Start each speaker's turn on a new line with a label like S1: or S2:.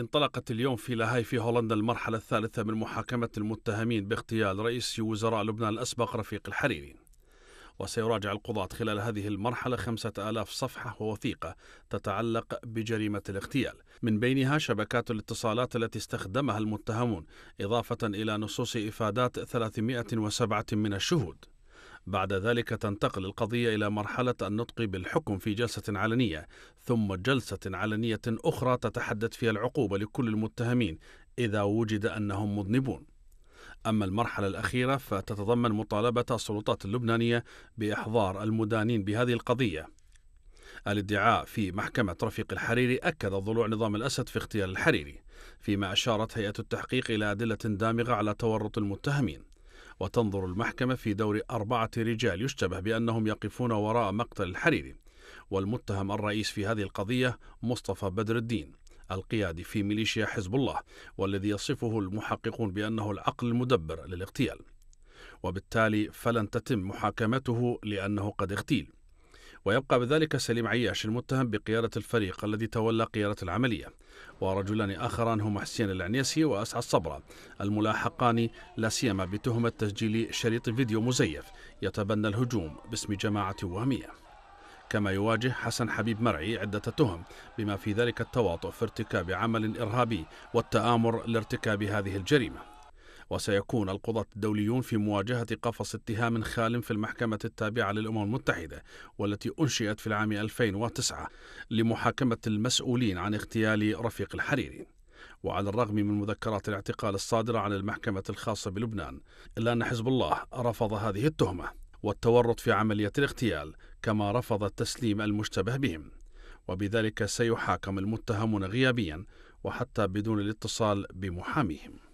S1: انطلقت اليوم في لاهاي في هولندا المرحلة الثالثة من محاكمة المتهمين باغتيال رئيس وزراء لبنان الأسبق رفيق الحريري وسيراجع القضاة خلال هذه المرحلة خمسة آلاف صفحة ووثيقة تتعلق بجريمة الاغتيال من بينها شبكات الاتصالات التي استخدمها المتهمون إضافة إلى نصوص إفادات 307 من الشهود بعد ذلك تنتقل القضية إلى مرحلة النطق بالحكم في جلسة علنية ثم جلسة علنية أخرى تتحدث فيها العقوبة لكل المتهمين إذا وجد أنهم مذنبون أما المرحلة الأخيرة فتتضمن مطالبة السلطات اللبنانية بإحضار المدانين بهذه القضية الادعاء في محكمة رفيق الحريري أكد ضلوع نظام الأسد في اغتيال الحريري فيما أشارت هيئة التحقيق إلى أدلة دامغة على تورط المتهمين وتنظر المحكمة في دور أربعة رجال يشتبه بأنهم يقفون وراء مقتل الحريري والمتهم الرئيس في هذه القضية مصطفى بدر الدين القيادي في ميليشيا حزب الله والذي يصفه المحققون بأنه العقل المدبر للاغتيال وبالتالي فلن تتم محاكمته لأنه قد اغتيل ويبقى بذلك سليم عياش المتهم بقيادة الفريق الذي تولى قيادة العملية ورجلان آخران هما حسين العنيسي وأسعد الصبرة الملاحقان لا سيما بتهمة تسجيل شريط فيديو مزيف يتبنى الهجوم باسم جماعة وهمية كما يواجه حسن حبيب مرعي عدة تهم بما في ذلك التواطؤ في ارتكاب عمل إرهابي والتآمر لارتكاب هذه الجريمة وسيكون القضاة الدوليون في مواجهة قفص اتهام خال في المحكمة التابعة للأمم المتحدة والتي أنشئت في العام 2009 لمحاكمة المسؤولين عن اغتيال رفيق الحريري وعلى الرغم من مذكرات الاعتقال الصادرة عن المحكمة الخاصة بلبنان إلا أن حزب الله رفض هذه التهمة والتورط في عملية الاغتيال كما رفض تسليم المشتبه بهم وبذلك سيحاكم المتهمون غيابيا وحتى بدون الاتصال بمحاميهم